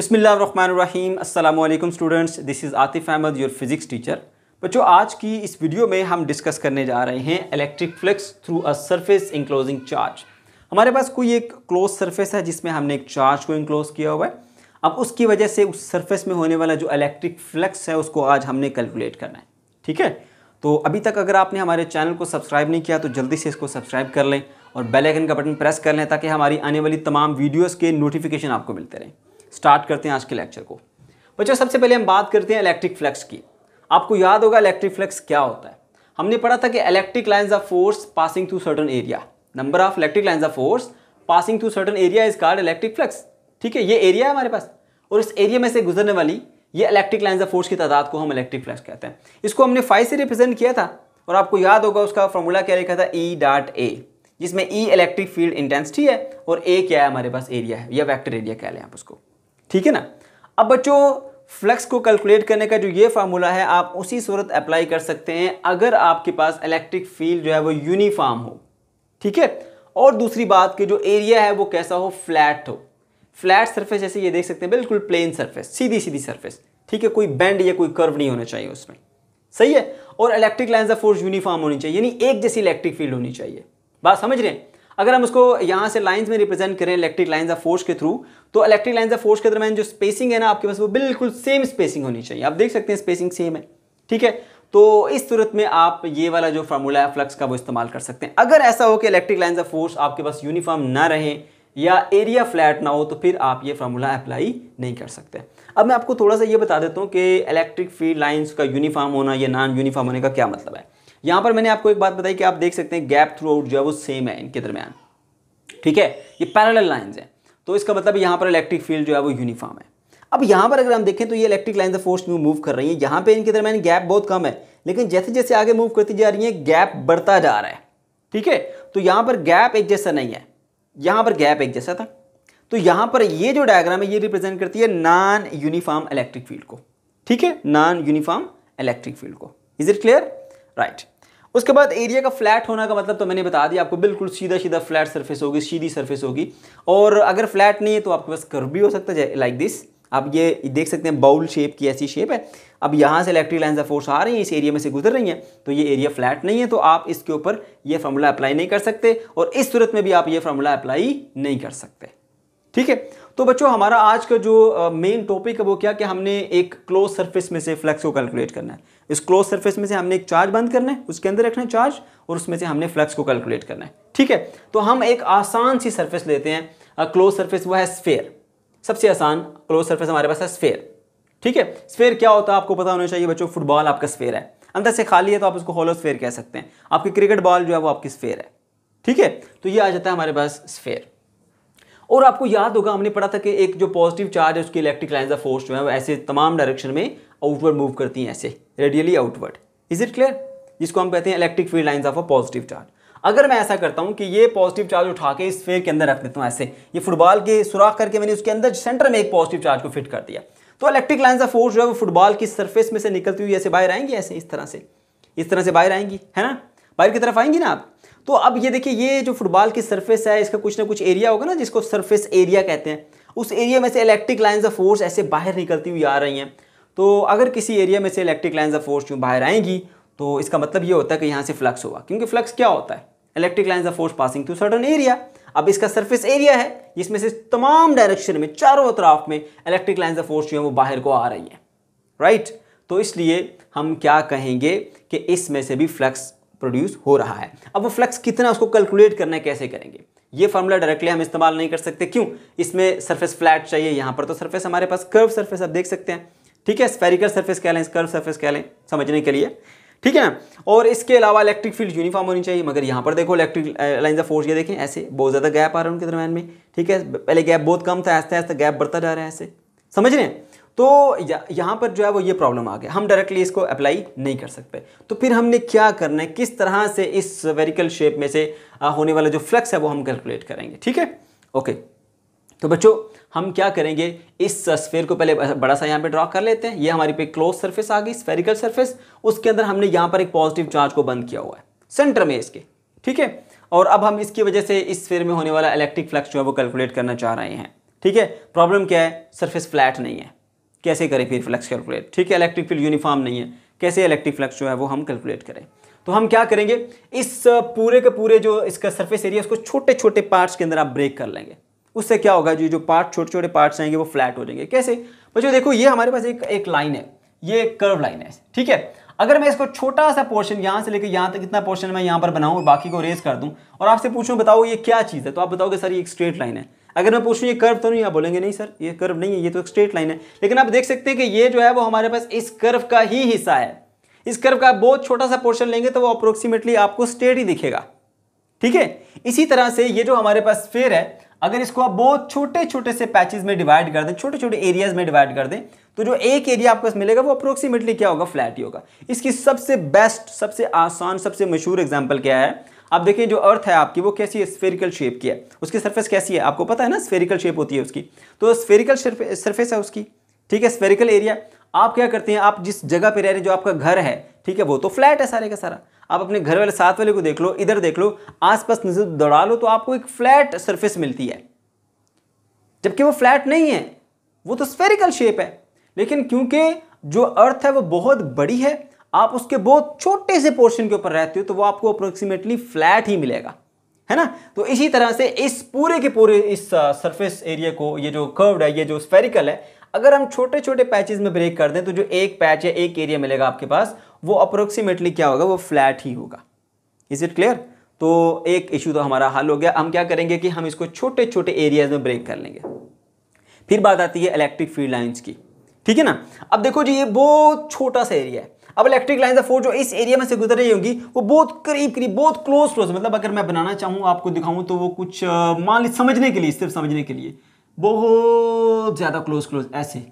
बिसमीम अल्लाम students this is Atif Ahmed your physics teacher बच्चों आज की इस वीडियो में हम डिस्कस करने जा रहे हैं electric flux through a surface enclosing charge हमारे पास कोई एक क्लोज सरफेस है जिसमें हमने एक चार्ज को इंक्लोज किया हुआ है अब उसकी वजह से उस सरफेस में होने वाला जो इलेक्ट्रिक फ्लक्स है उसको आज हमने कैलकुलेट करना है ठीक है तो अभी तक अगर आपने हमारे चैनल को सब्सक्राइब नहीं किया तो जल्दी से इसको सब्सक्राइब कर लें और बेल आइकन का बटन प्रेस कर लें ताकि हमारी आने वाली तमाम वीडियोज़ के नोटिफिकेशन आपको मिलते रहें स्टार्ट करते हैं आज के लेक्चर को बच्चों सबसे पहले हम बात करते हैं इलेक्ट्रिक फ्लक्स की आपको याद होगा इलेक्ट्रिक फ्लक्स क्या होता है हमने पढ़ा था कि electric lines of force passing through certain area number of electric lines of force passing through certain area is called electric flux ठीक है ये एरिया है हमारे पास और इस एरिया में से गुजरने वाली ये इलेक्ट्रिक लाइन्स ऑफ फोर्स की तादाद को हम इलेक्ट्रिक फ्लक्स कहते हैं इसको हमने फाइव से रिप्रेजेंट किया था और आपको याद होगा उसका फॉर्मूला क्या लिखा था ई डॉट ए जिसमें ई इलेक्ट्रिक फील्ड इंटेंसिटी है और ए क्या है हमारे पास एरिया है या वेक्टर एरिया कह लें आप उसको ठीक है ना अब बच्चों फ्लक्स को कैलकुलेट करने का जो ये फार्मूला है आप उसी सूरत अप्लाई कर सकते हैं अगर आपके पास इलेक्ट्रिक फील्ड जो है वो यूनिफॉर्म हो ठीक है और दूसरी बात कि जो एरिया है वो कैसा हो फ्लैट हो फ्लैट सरफेस जैसे ये देख सकते हैं बिल्कुल प्लेन सरफेस सीधी सीधी सरफेस ठीक है कोई बैंड या कोई कर्व नहीं होना चाहिए उसमें सही है और electric lines of force uniform होनी चाहिए यानी एक जैसी इलेक्ट्रिक फील्ड होनी चाहिए बात समझ रहे हैं अगर हम उसको यहाँ से लाइंस में रिप्रेजेंट करें इलेक्ट्रिक लाइंस ऑफ फोर्स के थ्रू तो इलेक्ट्रिक लाइंस ऑफ फोर्स के दरमियान जो स्पेसिंग है ना आपके पास वो बिल्कुल सेम स्पेसिंग होनी चाहिए आप देख सकते हैं स्पेसिंग सेम है ठीक है तो इस सूरत में आप ये वाला जो फार्मूला है फ्लक्स का वो इस्तेमाल कर सकते हैं अगर ऐसा हो कि इलेक्ट्रिक लाइन्स ऑफ फोर्स आपके पास यूनिफॉर्म ना रहे या एरिया फ्लैट ना हो तो फिर आप ये फार्मूला अप्लाई नहीं कर सकते अब मैं आपको थोड़ा सा ये बता देता हूँ कि इलेक्ट्रिक फील्ड लाइन्स का यूनिफॉर्म होना या नॉन यूनिफॉर्म होने का क्या मतलब है यहां पर मैंने आपको एक बात बताई कि आप देख सकते हैं गैप थ्रू आउट जो है वो सेम है इनके दरमियान ठीक है ये पैरेलल लाइन्स हैं तो इसका मतलब यहां पर इलेक्ट्रिक फील्ड जो है वो यूनिफॉर्म है अब यहां पर अगर हम देखें तो ये इलेक्ट्रिक लाइन फोर्स में मूव कर रही है यहां पर इनके दरमियान गैप बहुत कम है लेकिन जैसे जैसे आगे मूव करती जा रही है गैप बढ़ता जा रहा है ठीक है तो यहां पर गैप एक जैसा नहीं है यहां पर गैप एक जैसा था तो यहां पर ये जो डायग्राम है ये रिप्रेजेंट करती है नॉन यूनिफॉर्म इलेक्ट्रिक फील्ड को ठीक है नॉन यूनिफॉर्म इलेक्ट्रिक फील्ड को इज इट क्लियर राइट उसके बाद एरिया का फ्लैट होना का मतलब तो मैंने बता दिया आपको बिल्कुल सीधा सीधा फ्लैट सरफेस होगी सीधी सरफेस होगी और अगर फ्लैट नहीं है तो आपके पास कर्व भी हो सकता है लाइक दिस आप ये देख सकते हैं बाउल शेप की ऐसी शेप है अब यहाँ से इलेक्ट्रिक लाइन ऑफ फोर्स आ रही है इस एरिया में से गुजर रही हैं तो ये एरिया फ्लैट नहीं है तो आप इसके ऊपर ये फार्मूला अप्लाई नहीं कर सकते और इस सूरत में भी आप ये फार्मूला अप्लाई नहीं कर सकते ठीक है तो बच्चों हमारा आज का जो मेन टॉपिक है वो क्या कि हमने एक क्लोज सर्फिस में से फ्लैक्स को कैलकुलेट करना है इस क्लोज सरफेस में से हमने एक चार्ज बंद करना है उसके अंदर रखना है चार्ज और उसमें से हमने फ्लक्स को कैलकुलेट करना है ठीक है तो हम एक आसान सी सरफेस लेते हैं क्लोज सरफेस वह है स्फेयर सबसे आसान क्लोज सरफेस हमारे पास है स्फेयर ठीक है स्फेयर क्या होता है आपको पता होना चाहिए बच्चों फुटबॉल आपका स्फेयर है अंदर से खाली है तो आप उसको होलो स्फेयर कह सकते हैं आपकी क्रिकेट बॉल जो है वो आपकी स्फेयर है ठीक है तो ये आ जाता है हमारे पास स्फेयर और आपको याद होगा हमने पढ़ा था कि एक जो पॉजिटिव चार्ज है उसकी इलेक्ट्रिक लाइन ऑफ फोर्स जो है वो ऐसे तमाम डायरेक्शन में आउटवर्ड मूव करती हैं ऐसे radially outward is it clear जिसको हम कहते हैं electric field lines of a positive charge अगर मैं ऐसा करता हूँ कि ये पॉजिटिव चार्ज उठा के इस फेयर के अंदर रख देता हूँ ऐसे ये फुटबॉल के सुराख करके मैंने उसके अंदर सेंटर में एक पॉजिटिव चार्ज को फिट कर दिया तो इलेक्ट्रिक लाइन्स ऑफ फोर्स जो है वो फुटबॉल की सर्फेस में से निकलती हुई ऐसे बाहर आएंगी ऐसे इस तरह से इस तरह से बाहर आएंगी है ना बाहर की तरफ आएंगी ना आप तो अब ये देखिए ये जो फुटबॉल की सर्फेस है इसका कुछ ना कुछ एरिया होगा ना जिसको सर्फेस एरिया कहते हैं उस एरिया में से इलेक्ट्रिक लाइन्स ऑफ फोर्स ऐसे बाहर निकलती हुई आ रही हैं तो अगर किसी एरिया में से इलेक्ट्रिक लाइन्स ऑफ फोर्स यूँ बाहर आएंगी तो इसका मतलब ये होता है कि यहाँ से फ्लक्स होगा क्योंकि फ्लक्स क्या होता है electric lines of force passing through certain area अब इसका सरफेस एरिया है जिसमें से तमाम डायरेक्शन में चारों अतराफ में इलेक्ट्रिक लाइन्स ऑफ फोर्स जो है वो बाहर को आ रही है राइट right? तो इसलिए हम क्या कहेंगे कि इसमें से भी फ्लक्स प्रोड्यूस हो रहा है अब वो फ्लक्स कितना उसको कैलकुलेट करना है कैसे करेंगे ये फार्मूला डायरेक्टली हम इस्तेमाल नहीं कर सकते क्यों इसमें सरफेस फ्लैट चाहिए यहाँ पर तो सरफेस हमारे पास कर्व सरफेस आप देख सकते हैं ठीक है स्पेरिकल सर्फेस कह लें स्कर्व सर्फेस कह लें समझने के लिए ठीक है ना और इसके अलावा इलेक्ट्रिक फील्ड यूनिफॉर्म होनी चाहिए मगर यहाँ पर देखो इलेक्ट्रिक लाइन ऑफ फोर्स ये देखें ऐसे बहुत ज़्यादा गैप आ रहा है उनके दरमियान में ठीक है पहले गैप बहुत कम था ऐसा ऐसा गैप बढ़ता जा रहा है ऐसे समझ रहे हैं तो यहाँ पर जो है वो ये प्रॉब्लम आ गया हम डायरेक्टली इसको अप्लाई नहीं कर सकते तो फिर हमने क्या करना है किस तरह से इस वेरिकल शेप में से होने वाला जो फ्लक्स है वो हम कैलकुलेट करेंगे ठीक है ओके तो बच्चों हम क्या करेंगे इस स्फेयर को पहले बड़ा सा यहाँ पे ड्रॉ कर लेते हैं ये हमारी पे क्लोज सरफेस आ गई स्फेरिकल सरफेस उसके अंदर हमने यहाँ पर एक पॉजिटिव चार्ज को बंद किया हुआ है सेंटर में इसके ठीक है और अब हम इसकी वजह से इस स्फेयर में होने वाला इलेक्ट्रिक फ्लक्स जो है वो कैलकुलेट करना चाह रहे हैं ठीक है प्रॉब्लम क्या है सर्फेस फ्लैट नहीं है कैसे करें फिर फ्लक्स कैलकुलेट ठीक है इलेक्ट्रिक फील्ड यूनिफॉर्म नहीं है कैसे इलेक्ट्रिक फ्लक्स जो है वो हम कैलकुलेट करें तो हम क्या करेंगे इस पूरे के पूरे जो इसका सर्फेस एरिया उसको छोटे छोटे पार्ट्स के अंदर आप ब्रेक कर लेंगे उससे क्या होगा जो जो पार्ट छोटे छोटे पार्ट्स आएंगे वो फ्लैट हो जाएंगे कैसे बच्चों देखो ये हमारे पास एक एक लाइन है ये एक कर्व लाइन है ठीक है अगर मैं इसको छोटा सा पोर्शन यहाँ से लेकर यहाँ तक इतना पोर्शन मैं यहाँ पर बनाऊँ और बाकी को रेस कर दूँ और आपसे पूछूँ बताओ ये क्या चीज़ है तो आप बताओगे सर ये एक स्ट्रेट लाइन है अगर मैं पूछूँ ये कर्व तो नहीं आप बोलेंगे नहीं सर ये कर्व नहीं है ये तो एक स्ट्रेट लाइन है लेकिन आप देख सकते हैं कि ये जो है वो हमारे पास इस कर्व का ही हिस्सा है इस कर्व का बहुत छोटा सा पोर्शन लेंगे तो वो अप्रोक्सीमेटली आपको स्ट्रेट ही दिखेगा ठीक है इसी तरह से ये जो हमारे पास स्फेयर है अगर इसको आप बहुत छोटे छोटे से पैचेज में डिवाइड कर दें छोटे छोटे एरियाज में डिवाइड कर दें तो जो एक एरिया आपको मिलेगा वो अप्रोक्सीमेटली क्या होगा फ्लैट ही होगा इसकी सबसे बेस्ट सबसे आसान सबसे मशहूर एग्जाम्पल क्या है आप देखिए जो अर्थ है आपकी वो कैसी है स्फेरिकल शेप की है उसकी सरफेस कैसी है आपको पता है ना स्फेरिकल शेप होती है उसकी तो स्फेरिकल सरफेस है उसकी ठीक है स्फेरिकल एरिया आप क्या करते हैं आप जिस जगह पे रह रहे हैं जो आपका घर है ठीक है वो तो फ्लैट है सारे का सारा आप अपने घर वाले साथ वाले को देख लो इधर देख लो आसपास नजर दौड़ा लो तो आपको एक फ्लैट सरफेस मिलती है जबकि वो फ्लैट नहीं है वो तो स्फेरिकल शेप है लेकिन क्योंकि जो अर्थ है वो बहुत बड़ी है आप उसके बहुत छोटे से पोर्शन के ऊपर रहते हो तो वो आपको अप्रोक्सीमेटली फ्लैट ही मिलेगा है ना तो इसी तरह से इस पूरे के पूरे इस सरफेस एरिया को ये जो कर्व्ड है ये जो स्फेरिकल है अगर हम छोटे छोटे पैचेज में ब्रेक कर दें तो जो एक पैच है एक एरिया मिलेगा आपके पास वो अप्रोक्सीमेटली क्या होगा वो फ्लैट ही होगा इज़ इट क्लियर तो एक इशू तो हमारा हल हो गया हम क्या करेंगे कि हम इसको छोटे छोटे एरियाज में ब्रेक कर लेंगे फिर बात आती है इलेक्ट्रिक फील्ड लाइन्स की ठीक है ना अब देखो जी ये बहुत छोटा सा एरिया है अब इलेक्ट्रिक लाइन ऑफ फोर्स जो इस एरिया में से गुजर रही होंगी वो बहुत करीब करीब बहुत क्लोज क्लोज मतलब अगर मैं बनाना चाहूँ आपको दिखाऊँ तो वो कुछ मान ली समझने के लिए सिर्फ समझने के लिए बहुत ज़्यादा क्लोज क्लोज ऐसे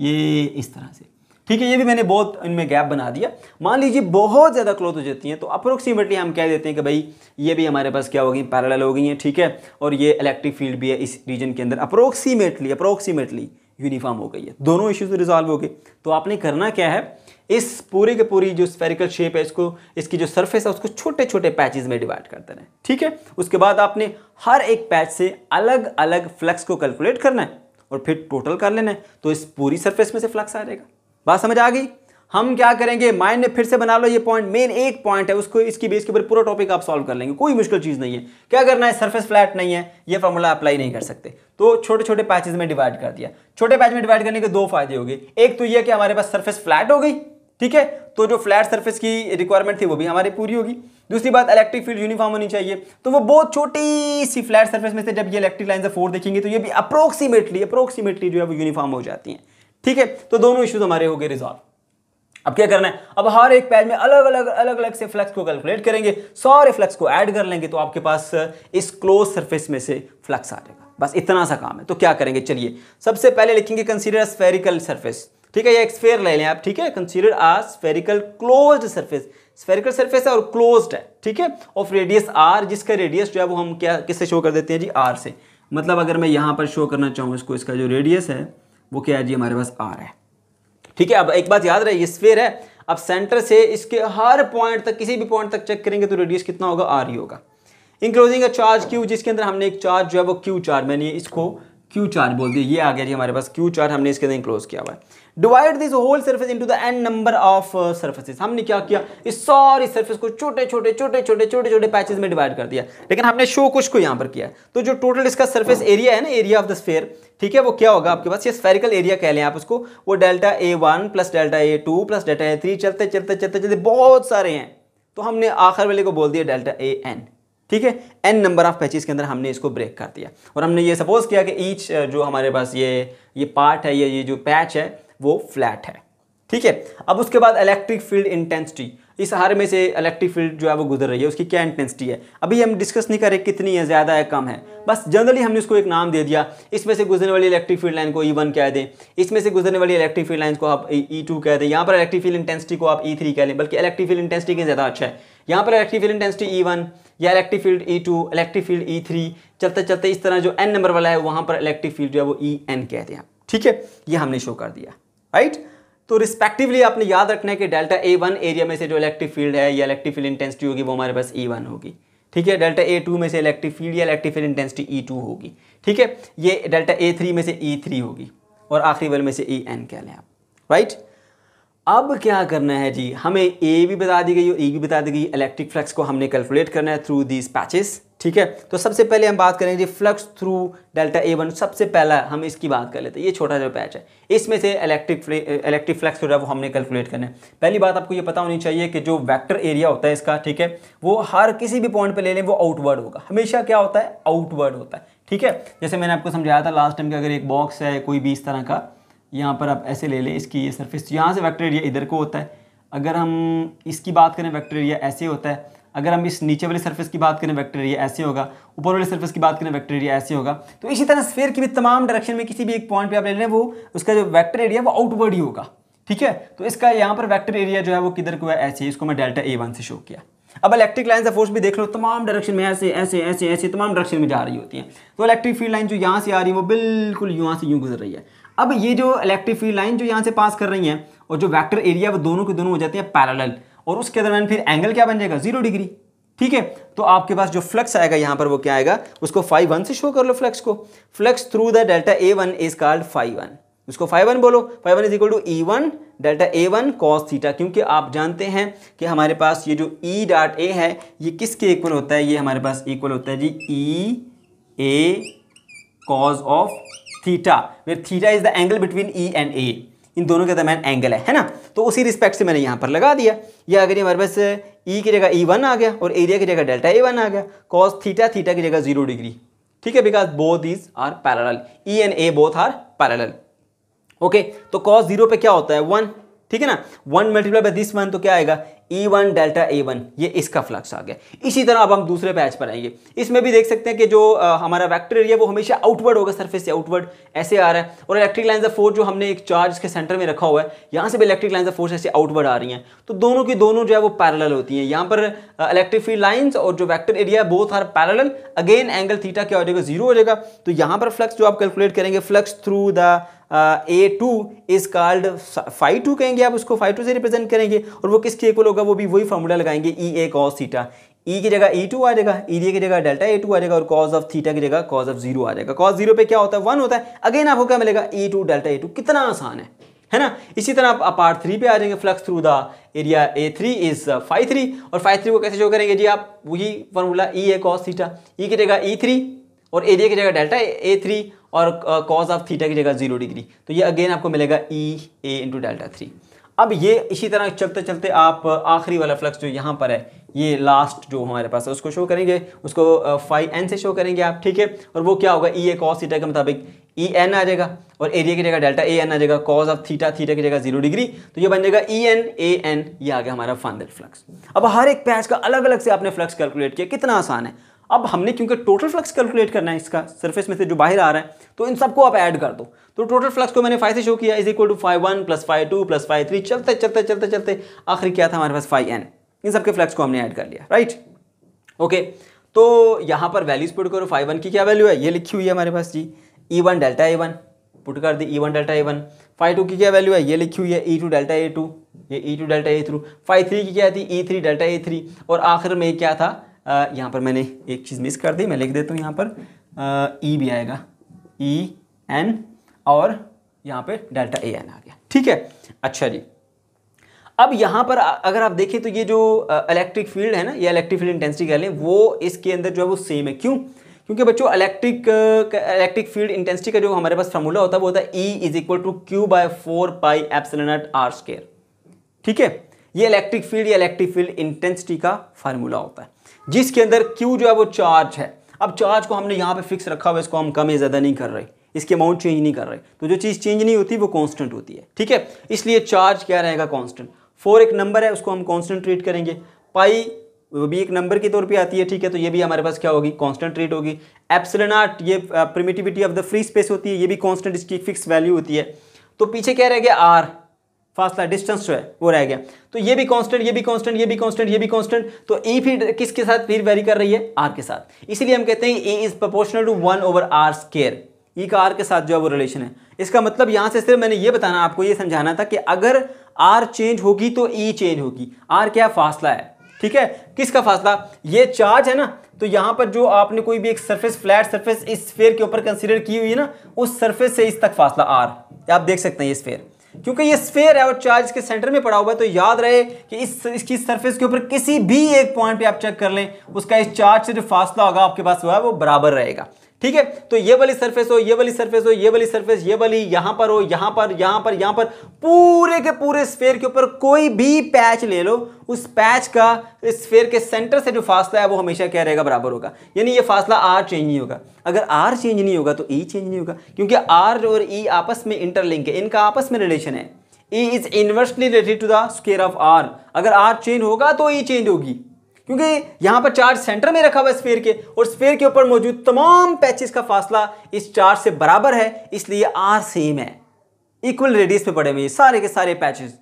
ये इस तरह से ठीक है ये भी मैंने बहुत इनमें गैप बना दिया मान लीजिए बहुत ज़्यादा क्लोथ हो जाती हैं तो अप्रोक्सीमेटली हम कह देते हैं कि भाई ये भी हमारे पास क्या हो गई पैरल हो गई हैं ठीक है और ये इलेक्ट्रिक फील्ड भी है इस रीजन के अंदर अप्रोक्सीमेटली अप्रोक्सीमेटली यूनिफॉर्म हो गई है दोनों इश्यूज रिजॉल्व तो हो गए तो आपने करना क्या है इस पूरे के पूरी जो स्पेरिकल शेप है इसको इसकी जो सरफेस है उसको छोटे छोटे पैचेस में डिवाइड करते रहें ठीक है उसके बाद आपने हर एक पैच से अलग अलग फ्लक्स को कैलकुलेट करना है और फिर टोटल कर लेना है तो इस पूरी सरफेस में से फ्लक्स आ जाएगा बात समझ आ गई हम क्या करेंगे माइंड में फिर से बना लो ये पॉइंट मेन एक पॉइंट है उसको इसकी बेस के ऊपर पूरा टॉपिक आप सॉल्व कर लेंगे कोई मुश्किल चीज़ नहीं है क्या करना है सरफेस फ्लैट नहीं है ये फॉर्मूला अप्लाई नहीं कर सकते तो छोटे छोटे पैचेज में डिवाइड कर दिया छोटे पैच में डिवाइड करने के दो फायदे हो गए एक तो यह कि हमारे पास सर्फेस फ्लैट हो गई ठीक है तो जो फ्लैट सर्फेस की रिक्वायरमेंट थी वो भी हमारी पूरी होगी दूसरी बात इलेक्ट्रिक फील्ड यूनिफॉर्म होनी चाहिए तो वो बहुत छोटी सी फ्लैट सर्फेस में से जब ये इलेक्ट्रिक लाइन से फोर देखेंगे तो ये भी अप्रोक्सीमेटली अप्रोक्सीमेटली जो है वो यूनिफॉर्म हो जाती है ठीक है तो दोनों इश्यूज हमारे हो गए रिजॉल्व अब क्या करना है अब हर एक पैज में अलग अलग अलग अलग से फ्लक्स को कैलकुलेट करेंगे सारे फ्लक्स को ऐड कर लेंगे तो आपके पास uh, इस क्लोज सरफेस में से फ्लक्स आ जाएगा बस इतना सा काम है तो क्या करेंगे चलिए सबसे पहले लिखेंगे कंसीडर स्फेरिकल सरफेस ठीक है ये एक स्फेयर ले लें आप ठीक है consider a spherical closed surface spherical surface है और क्लोज्ड है ठीक है ऑफ रेडियस आर जिसका रेडियस जो है वो हम क्या किससे शो कर देते हैं जी आर से मतलब अगर मैं यहाँ पर शो करना चाहूँ इसको इसका जो रेडियस है वो क्या है जी हमारे पास आर है ठीक है अब एक बात याद रहे ये स्फेयर है अब सेंटर से इसके हर पॉइंट तक किसी भी पॉइंट तक चेक करेंगे तो रेडियस कितना होगा आर ही होगा इंक्लोजिंग चार्ज क्यू जिसके अंदर हमने एक चार्ज जो है वो क्यू चार्ज मैंने इसको क्यू चार्ज बोल दिया ये आ गया जी हमारे पास क्यू चार्ज हमने इसके अंदर इंक्लोज किया हुआ है divide this whole surface to the N number of surfaces हमने क्या किया इस सारी सर्फेस को छोटे छोटे छोटे छोटे छोटे छोटे पैचेज में डिवाइड कर दिया लेकिन हमने शो कुछ को यहाँ पर किया तो जो टोटल इसका सर्फेस एरिया है ना एरिया ऑफ द स्फेयर ठीक है वो क्या होगा आपके पास ये स्पेरिकल एरिया कह लें आप उसको वो delta A one plus delta A two plus delta A three चलते चलते चलते चलते बहुत सारे हैं तो हमने आखिर वाले को बोल दिया डेल्टा ए एन ठीक है एन नंबर ऑफ पैचिस के अंदर हमने इसको ब्रेक कर दिया और हमने ये सपोज किया कि ईच जो हमारे पास ये ये पार्ट है या ये जो पैच है वो फ्लैट है ठीक है अब उसके बाद इलेक्ट्रिक फील्ड इंटेंसिटी इस हार में से इलेक्ट्रिक फील्ड जो है वो गुजर रही है उसकी क्या इंटेंसिटी है अभी हम डिस्कस नहीं करें कितनी है ज़्यादा है कम है बस जनरली हमने उसको एक नाम दे दिया इसमें से गुजरने वाली इलेक्ट्रिक फील्ड लाइन को ई e वन कह दें इसमें से गुजरने वाली इलेक्ट्रिक फील्ड लाइन को आप ई e, टू e कह दें यहाँ पर इलेक्ट्रिक फील्ड इंटेंसिटी को आप ई थ्री कह लें बल्कि इलेक्ट्रिक फील्ड इंटेंसिटी की ज़्यादा अच्छा है यहाँ पर electric field intensity E one या electric field E two electric field E three चलते चलते इस तरह जो एन नंबर वाला है वहाँ पर इलेक्ट्रिक फील्ड जो है वो ई एन कह दें ठीक है ये हमने शो कर दिया राइट तो रिस्पेक्टिवली आपने याद रखना है कि डेल्टा ए वन एरिया में से जो इलेक्ट्रिक फील्ड है या इलेक्ट्रिक फील्ड इंटेंसिटी होगी वो हमारे पास ई e वन होगी ठीक है डेल्टा ए टू में से इलेक्ट्रिक फील्ड या electric field intensity E two होगी ठीक है ये डेल्टा ए थ्री में से ई e थ्री होगी और आखिरी वाले में से ई e एन कह लें आप राइट अब क्या करना है जी हमें ए भी बता दी गई और ई भी बता दी गई इलेक्ट्रिक फ्लक्स को हमने कैलकुलेट करना है थ्रू दीज पैचेस ठीक है तो सबसे पहले हम बात करेंगे flux through delta A one सबसे पहला हम इसकी बात कर लेते हैं ये छोटा जो पैच है इसमें से इलेक्ट्रिक इलेक्ट्रिक फ्लक्स जो है वो हमने कैलकुलेट करना है पहली बात आपको ये पता होनी चाहिए कि जो वेक्टर एरिया होता है इसका ठीक है वो हर किसी भी पॉइंट पे ले लें वो आउटवर्ड होगा हमेशा क्या होता है आउटवर्ड होता है ठीक है जैसे मैंने आपको समझाया था लास्ट टाइम कि अगर एक बॉक्स है कोई भी इस तरह का यहाँ पर आप ऐसे ले लें इसकी ये सर्फिस यहाँ से वैक्टर एरिया इधर को होता है अगर हम इसकी बात करें वैक्टर एरिया ऐसे होता है अगर हम इस नीचे वाली सर्फेस की बात करें वेक्टर एरिया ऐसे होगा ऊपर वाली सर्फेस की बात करें वेक्टर एरिया ऐसे होगा तो इसी तरह स्फेयर की भी तमाम डायरेक्शन में किसी भी एक पॉइंट पे आप ले लें वो उसका जो वेक्टर एरिया वो आउटवर्ड ही होगा ठीक है तो इसका यहाँ पर वैक्टर एरिया जो है वो किधर को है ऐसे इसको मैं डेल्टा ए वन से शो किया अब इलेक्ट्रिक लाइन का फोर्स भी देख लो तमाम डायरेक्शन में ऐसे ऐसे ऐसे ऐसे तमाम डायरेक्शन में जा रही होती है तो इलेक्ट्रिक फील्ड लाइन जो यहाँ से आ रही है वो बिल्कुल यहाँ से यूँ गुजर रही है अब ये जो इलेक्ट्रिक फील्ड लाइन जो यहाँ से पास कर रही है और जो वैक्टर एरिया वो दोनों के दोनों हो जाते हैं पैरल और उसके दरमियान फिर एंगल क्या बन जाएगा जीरो डिग्री ठीक है तो आपके पास जो फ्लक्स आएगा यहाँ पर वो क्या आएगा उसको फाइव वन से शो कर लो फ्लक्स को flux through the delta A one is called phi one उसको फाइव वन बोलो phi one is equal to E one delta A one cos theta क्योंकि आप जानते हैं कि हमारे पास ये जो ई डॉट ए है ये किसके इक्वल होता है ये हमारे पास इक्वल होता है जी E A cos of theta theta is the angle between E and A इन दोनों के दरमियान एंगल है है ना तो उसी रिस्पेक्ट से मैंने यहाँ पर लगा दिया या अगर ये हमारे पास ई e की जगह ई e वन आ गया और एरिया की जगह डेल्टा ए वन आ गया कॉस थीटा थीटा की जगह जीरो डिग्री ठीक है because both is are parallel E and A both are parallel okay तो कॉस जीरो पे क्या होता है वन ठीक है ना one multiply by this one तो क्या आएगा E1 one delta A e one ये इसका फ्लक्स आ गया इसी तरह अब हम दूसरे पैच पर आएंगे इसमें भी देख सकते हैं कि जो आ, हमारा वेक्टर एरिया वो हमेशा आउटवर्ड होगा सरफेस से आउटवर्ड ऐसे आ रहा है और इलेक्ट्रिक लाइन ऑफ फोर्स जो हमने एक चार्ज के सेंटर में रखा हुआ है यहाँ से भी इलेक्ट्रिक लाइन ऑफ फोर्स ऐसे आउटवर्ड आ रही हैं तो दोनों की दोनों जो है वो पैरल होती हैं यहाँ पर इलेक्ट्रिक फील्ड लाइन्स और जो वैक्टर एरिया है both are parallel again angle theta क्या हो जाएगा जीरो हो जाएगा तो यहाँ पर फ्लक्स जो आप कैलकुलेट करेंगे flux through the A two is called phi two कहेंगे आप उसको फाइव टू से रिप्रेजेंट करेंगे और वो किसके इक्वल होगा वो भी वही फॉर्मूला लगाएंगे ई ए कॉस थीटा ई की जगह ई e टू आ जाएगा ई e डी की जगह डेल्टा ए टू आ जाएगा और कॉज ऑफ थीटा की जगह कॉज ऑफ जीरो आ जाएगा कॉज जीरो पे क्या होता है वन होता है अगेन आपको क्या मिलेगा E two delta A two कितना आसान है है ना इसी तरह आप पार्ट थ्री पे आ जाएंगे flux through the area A three is phi three और फाइव थ्री को कैसे शो करेंगे जी आप वही formula E A cos theta E की जगह ई e थ्री और एरिया की जगह डेल्टा ए थ्री और कॉज ऑफ थीटा की जगह जीरो डिग्री तो ये अगेन आपको मिलेगा E A into delta three अब ये इसी तरह चलते चलते आप आखिरी वाला फ्लक्स जो यहाँ पर है ये लास्ट जो हमारे पास है उसको शो करेंगे उसको फाइव एन से शो करेंगे आप ठीक है और वो क्या होगा ई ए कॉज थीटा के मुताबिक ई e एन आ जाएगा और एरिया की जगह डेल्टा ए एन आ जाएगा कॉज ऑफ थीटा थीटा की जगह जीरो डिग्री तो ये बन जाएगा ई एन ए एन ये आ गया हमारा फाइनल फ्लक्स अब हर एक पैच का अलग अलग से आपने फ्लक्स कैलकुलेट किया कितना आसान है अब हमने क्योंकि टोटल फ्लक्स कैलकुलेट करना है इसका सरफेस में से जो बाहर आ रहा है तो इन सबको आप ऐड कर दो तो टोटल फ्लक्स को मैंने फाइव से शो किया is equal to phi one plus phi two plus phi three चलते चलते चलते चलते आखिर क्या था हमारे पास फाइव एन इन सबके फ्लक्स को हमने ऐड कर लिया राइट ओके तो यहाँ पर वैल्यूज पुट करो फाइव वन की क्या वैल्यू है ये लिखी हुई है हमारे पास जी E one delta A one put कर दी E one delta A one phi two की क्या वैल्यू है ये लिखी हुई है E two delta A two ये E two delta A through phi three की क्या थी E three delta A three और आखिर में क्या था यहाँ पर मैंने एक चीज़ मिस कर दी मैं लिख देता हूँ यहाँ पर ई e भी आएगा ई e, एन और यहाँ पे डेल्टा ए एन आ गया ठीक है अच्छा जी अब यहाँ पर अगर आप देखें तो ये जो इलेक्ट्रिक फील्ड है ना ये इलेक्ट्रिक फील्ड इंटेंसिटी कह लें वो इसके अंदर जो है वो सेम है क्यों क्योंकि बच्चों इलेक्ट्रिक इलेक्ट्रिक फील्ड इंटेंसिटी का जो हमारे पास फार्मूला होता है वो होता है E is equal to q by four pi epsilon naught R square ठीक है ये इलेक्ट्रिक फील्ड या इलेक्ट्रिक फील्ड इंटेंसिटी का फार्मूला होता है जिसके अंदर क्यू जो है वो चार्ज है अब चार्ज को हमने यहाँ पे फिक्स रखा हुआ इसको हम कम या ज़्यादा नहीं कर रहे इसके अमाउंट चेंज नहीं कर रहे तो जो चीज़ चेंज नहीं होती वो कॉन्स्टेंट होती है ठीक है इसलिए चार्ज क्या रहेगा कॉन्स्टेंट फोर एक नंबर है उसको हम कॉन्स्टेंट ट्रीट करेंगे पाई वो भी एक नंबर के तौर पे आती है ठीक है तो ये भी हमारे पास क्या होगी कांस्टेंट रेट होगी एप्सलन आर्ट ये permittivity of the free space होती है ये भी कांस्टेंट इसकी फिक्स वैल्यू होती है तो पीछे क्या रह गया आर फासला डिस्टेंस जो है वो रह गया तो ये भी कांस्टेंट ये भी कांस्टेंट ये भी कांस्टेंट ये भी कांस्टेंट तो ई e फिर किसके साथ फिर वेरी कर रही है आर के साथ इसलिए हम कहते हैं A is proportional to one over R square E का आर के साथ जो है वो रिलेशन है इसका मतलब यहाँ से सिर्फ मैंने ये बताना आपको ये समझाना था कि अगर आर चेंज होगी तो ई e चेंज होगी आर क्या फासला है ठीक है किसका फासला ये चार्ज है ना तो यहाँ पर जो आपने कोई भी एक सरफेस फ्लैट सरफेस इस स्फेयर के ऊपर कंसिडर की हुई है ना उस सरफेस से इस तक फासला आर आप देख सकते हैं ये स्फेयर क्योंकि ये स्फेयर है और चार्ज के सेंटर में पड़ा हुआ है तो याद रहे कि इस इसकी सरफेस के ऊपर किसी भी एक पॉइंट पे आप चेक कर लें उसका इस चार्ज से जो फासला होगा आपके पास वो है वो बराबर रहेगा ठीक है तो ये वाली सरफेस हो ये वाली सरफेस हो ये वाली सरफेस ये वाली यहां पर हो यहां पर यहां पर यहां पर पूरे के पूरे स्फेयर के ऊपर कोई भी पैच ले लो उस पैच का स्फेयर के सेंटर से जो फासला है वो हमेशा क्या रहेगा बराबर होगा यानी ये फासला आर चेंज नहीं होगा अगर आर चेंज नहीं होगा तो ई e चेंज नहीं होगा क्योंकि आर और ई e आपस में इंटरलिंक है इनका आपस में रिलेशन है E is inversely related to the square of R अगर आर चेंज होगा तो ई e चेंज होगी क्योंकि यहाँ पर चार्ज सेंटर में रखा हुआ है स्पेयर के और स्पेयर के ऊपर मौजूद तमाम पैचेस का फासला इस चार्ज से बराबर है इसलिए आर सेम है इक्वल रेडियस पे पड़े हुए सारे के सारे पैचेस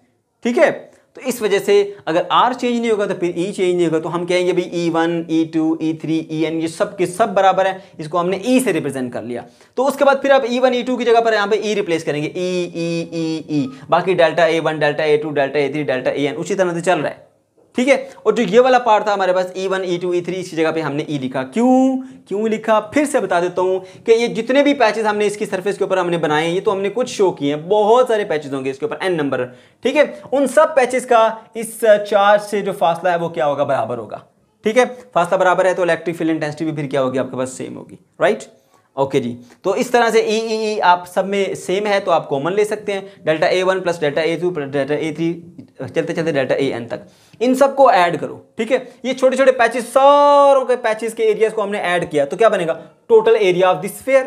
ठीक है तो इस वजह से अगर आर चेंज नहीं होगा तो फिर ई e चेंज नहीं होगा तो हम कहेंगे भाई E one E two E three E N ये सब के सब बराबर है इसको हमने ई e से रिप्रेजेंट कर लिया तो उसके बाद फिर आप ई वन ई टू की जगह पर यहाँ पे ई e रिप्लेस करेंगे ई ई ई ई बाकी delta A one delta A two delta A three delta A N उसी तरह से चल रहा है ठीक है और जो ये वाला पार्ट था हमारे पास E one E two E three इसकी जगह पे हमने ई e लिखा क्यों क्यों लिखा फिर से बता देता हूँ कि ये जितने भी पैचेस हमने इसकी सरफेस के ऊपर हमने बनाए हैं ये तो हमने कुछ शो किए हैं बहुत सारे पैचेस होंगे इसके ऊपर एन नंबर ठीक है उन सब पैचेस का इस चार्ज uh, से जो फासला है वो क्या होगा बराबर होगा ठीक है फासला बराबर है तो इलेक्ट्रिक फील्ड इंटेंसिटी भी फिर क्या होगी आपके पास सेम होगी राइट ओके जी तो इस तरह से ई ई ई आप सब में सेम है तो आप कॉमन ले सकते हैं delta A one plus delta A two plus delta A three चलते चलते डेल्टा ए एन तक इन सब को ऐड करो ठीक है ये छोटे छोटे पैचेस सारों के पैचेस के एरियाज को हमने ऐड किया तो क्या बनेगा total area of this sphere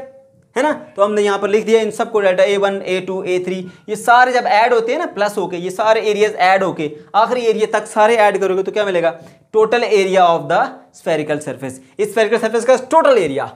है ना तो हमने यहाँ पर लिख दिया इन सबको delta A one A two A three ये सारे जब ऐड होते हैं ना प्लस होके ये सारे एरियाज ऐड होके आखिरी एरिया तक सारे ऐड करोगे तो क्या मिलेगा total area of the spherical surface इस स्फेरिकल सर्फेस का टोटल एरिया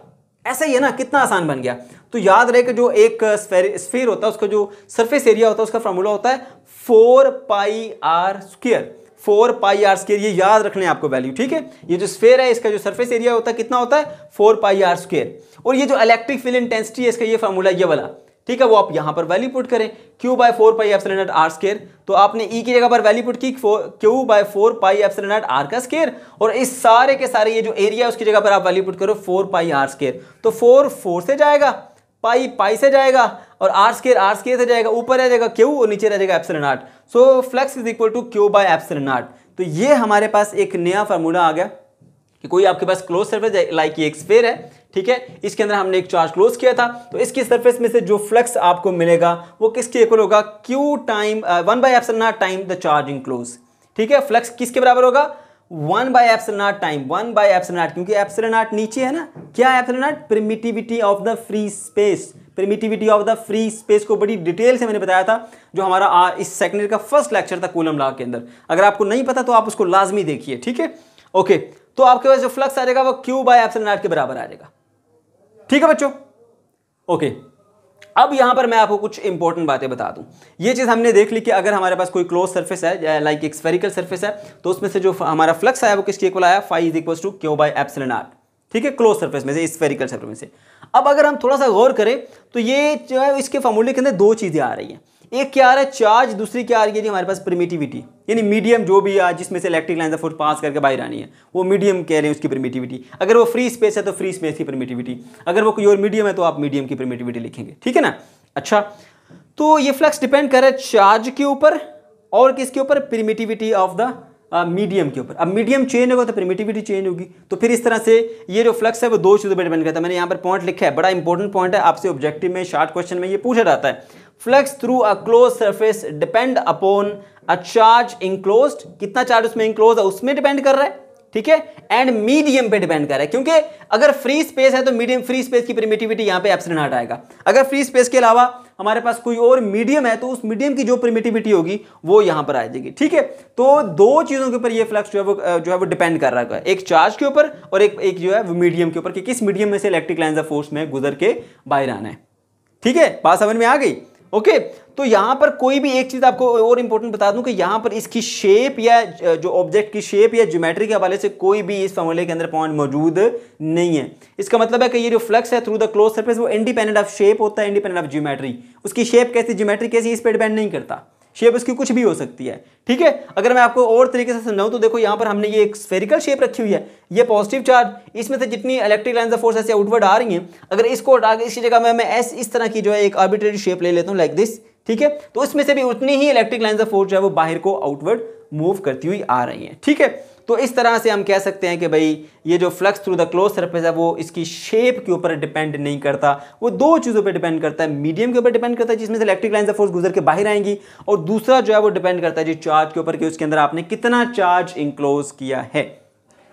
ऐसा ही है ना कितना आसान बन गया तो याद रहे कि जो एक स्फेयर होता है उसका जो सरफेस एरिया होता है उसका फार्मूला होता है four pi R square four pi R square ये याद रखने आपको वैल्यू ठीक है ये जो स्फेयर है इसका जो सरफेस एरिया होता है कितना होता है फोर पाई आर स्क्र और ये जो इलेक्ट्रिक फील्ड इंटेंसिटी है इसका ये फॉर्मूला ये वाला ठीक है वो आप यहाँ पर वैल्यू पुट करें q by four pi F R square तो आपने E की जगह पर वैल्यू पुट की Q by four pi F R का स्केयर और इस सारे के सारे ये जो एरिया है उसकी जगह पर आप वैल्यू पुट करो फोर पाई आर स्केयर तो फोर फोर से जाएगा पाई पाई से जाएगा और आर स्केयर आर स्केयर से जाएगा ऊपर रह जाएगा क्यू और नीचे रह जाएगा epsilon so flux is equal to q by F naught तो ये हमारे पास एक नया फार्मूला आ गया कि कोई आपके पास क्लोज सर्फेस लाइक ये एक स्पेयर है ठीक है इसके अंदर हमने एक चार्ज क्लोज किया था तो इसकी सरफेस में से जो फ्लक्स आपको मिलेगा वो किसके इक्वल होगा q time one by epsilon naught time the charging close ठीक है फ्लक्स किसके बराबर होगा one by epsilon naught time one by epsilon naught क्योंकि एप्सल नॉट नीचे है ना क्या है epsilon naught permittivity of the free space permittivity of the free space को बड़ी डिटेल से मैंने बताया था जो हमारा आ, uh, इस सेकंड ईयर का फर्स्ट लेक्चर था कोलम लॉ के अंदर अगर आपको नहीं पता तो आप उसको लाजमी देखिए ठीक है ओके तो आपके पास जो फ्लक्स आ जाएगा वो क्यू बाय एप्सल नॉट के बराबर आ जाएगा ठीक है बच्चों ओके अब यहां पर मैं आपको कुछ इंपॉर्टेंट बातें बता दूं ये चीज़ हमने देख ली कि अगर हमारे पास कोई क्लोज सरफेस है लाइक एक स्पेरिकल सरफेस है तो उसमें से जो हमारा फ्लक्स आया वो किसके इक्वल आया five is equal to q by epsilon r ठीक है क्लोज सरफेस में से स्पेरिकल सरफेस में से अब अगर हम थोड़ा सा गौर करें तो ये जो है इसके फॉर्मूले के अंदर दो चीज़ें आ रही हैं एक क्या आ रहा है चार्ज दूसरी क्या आ रही है जी हमारे पास प्रिमेटिविटी यानी मीडियम जो भी आज जिसमें से इलेक्ट्रिक लाइन फोर्स पास करके बाहर आनी है वो मीडियम कह रहे हैं उसकी प्रिमेटिविटी अगर वो फ्री स्पेस है तो फ्री स्पेस की प्रिमेटिविटी अगर वो कोई और मीडियम है तो आप मीडियम की प्रिमेटिविटी लिखेंगे ठीक है ना अच्छा तो ये फ्लक्स डिपेंड कर रहा है चार्ज के ऊपर और किसके ऊपर प्रिमेटिविटी ऑफ द मीडियम के ऊपर अब मीडियम चेंज होगा तो प्रिमेटिविटी चेंज होगी तो फिर इस तरह से ये जो फ्लक्स है वो दो चीज़ों पर डिपेंड करता है मैंने यहाँ पर पॉइंट लिखा है बड़ा इंपॉर्टेंट पॉइंट है आपसे ऑब्जेक्टिव में शार्ट क्वेश्चन में ये पूछा जाता है flux through a close surface depend upon a charge enclose कितना चार्ज उसमें इंक्लोज है उसमें डिपेंड कर रहा है ठीक है एंड मीडियम पे डिपेंड कर रहा है क्योंकि अगर फ्री स्पेस है तो मीडियम फ्री स्पेस की प्रिमेटिविटी यहाँ पे एप्सरेंट आएगा अगर फ्री स्पेस के अलावा हमारे पास कोई और मीडियम है तो उस मीडियम की जो प्रिमेटिविटी होगी वो यहां पर आ जाएगी ठीक है तो दो चीज़ों के ऊपर ये फ्लक्स जो है वो जो है वो डिपेंड कर रहा है एक चार्ज के ऊपर और एक एक जो है मीडियम के ऊपर कि किस मीडियम में से इलेक्ट्रिक लाइन ऑफ फोर्स में गुजर के बाहर आना है ठीक है पास समझ में आ गई ओके तो यहां पर कोई भी एक चीज़ आपको और इंपॉर्टेंट बता दूं कि यहां पर इसकी शेप या जो ऑब्जेक्ट की शेप या ज्योमेट्री के हवाले से कोई भी इस फॉर्मूले के अंदर पॉइंट मौजूद नहीं है इसका मतलब है कि ये जो फ्लक्स है थ्रू द क्लोज सर्फेस वो इंडिपेंडेंट ऑफ शेप होता है इंडिपेंडेंट ऑफ ज्योमेट्री उसकी शेप कैसी ज्योमेट्री कैसी इस पर डिपेंड नहीं करता शेप उसकी कुछ भी हो सकती है ठीक है अगर मैं आपको और तरीके से समझाऊं तो देखो यहाँ पर हमने ये एक स्फेरिकल शेप रखी हुई है ये पॉजिटिव चार्ज इसमें से जितनी इलेक्ट्रिक लाइन ऑफ फोर्स ऐसे आउटवर्ड आ रही हैं अगर इसको हटा के जगह में मैं ऐसे इस तरह की जो है एक आर्बिट्रेरी शेप ले लेता हूँ लाइक दिस ठीक है तो इसमें से भी उतनी ही इलेक्ट्रिक लाइन ऑफ फोर्स जो है वो बाहर को आउटवर्ड मूव करती हुई आ रही हैं ठीक है तो इस तरह से हम कह सकते हैं कि भाई ये जो flux through the close surface है वो इसकी शेप के ऊपर डिपेंड नहीं करता वो दो चीज़ों पर डिपेंड करता है मीडियम के ऊपर डिपेंड करता है जिसमें से इलेक्ट्रिक लाइन ऑफ फोर्स गुजर के बाहर आएंगी और दूसरा जो है वो डिपेंड करता है जी चार्ज के ऊपर कि उसके अंदर आपने कितना चार्ज इंक्लोज किया है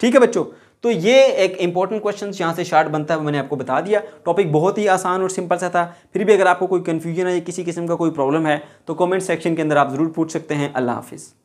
ठीक है बच्चों तो ये एक इंपॉर्टेंट क्वेश्चन यहाँ से शार्ट बनता है मैंने आपको बता दिया टॉपिक बहुत ही आसान और सिंपल सा था फिर भी अगर आपको कोई कन्फ्यूजन है किसी किस्म का कोई प्रॉब्लम है तो कॉमेंट सेक्शन के अंदर आप ज़रूर पूछ सकते हैं अल्लाह हाफिज़